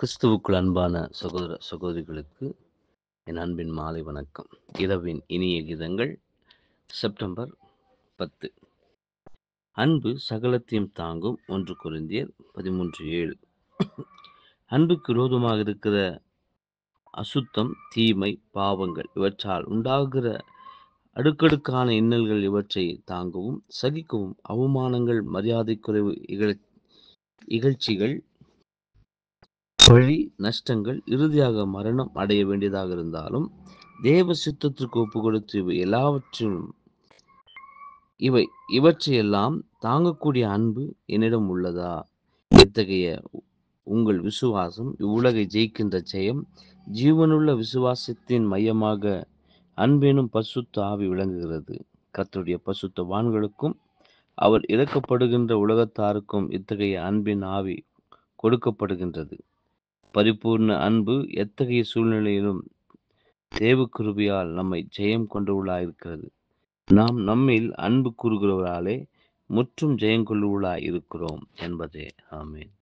கிறிஸ்துவுக்குள் அன்பான சகோதர சகோதரிகளுக்கு என் அன்பின் மாலை வணக்கம் இரவின் இனிய கீதங்கள் செப்டம்பர் பத்து அன்பு சகலத்தையும் தாங்கும் ஒன்று குறைந்தியர் பதிமூன்று ஏழு அன்புக்கு விரோதமாக இருக்கிற அசுத்தம் தீமை பாவங்கள் இவற்றால் உண்டாகிற அடுக்கடுக்கான இன்னல்கள் இவற்றை தாங்கவும் சகிக்கவும் அவமானங்கள் மரியாதை குறைவு இகழ் இகழ்ச்சிகள் பழி நஷ்டங்கள் இறுதியாக மரணம் அடைய வேண்டியதாக இருந்தாலும் தேவ சித்தத்திற்கு ஒப்பு கொடுத்து இவை எல்லாவற்றிலும் இவை இவற்றையெல்லாம் தாங்கக்கூடிய அன்பு என்னிடம் உள்ளதா இத்தகைய உங்கள் விசுவாசம் இவ்வுலகை ஜெயிக்கின்ற ஜெயம் ஜீவனுள்ள விசுவாசத்தின் மையமாக அன்பேனும் பசுத்த ஆவி விளங்குகிறது கத்துடைய பசுத்த வான்களுக்கும் அவர் இறக்கப்படுகின்ற உலகத்தாருக்கும் இத்தகைய அன்பின் ஆவி கொடுக்கப்படுகின்றது பரிபூர்ண அன்பு எத்தகைய சூழ்நிலையிலும் தேவ நம்மை ஜெயம் கொண்டவர்களாக இருக்கிறது நாம் நம்மில் அன்பு கூறுகிறவராலே முற்றும் ஜெயம் கொள்ளுவர்களாக இருக்கிறோம் என்பதே ஆமேன்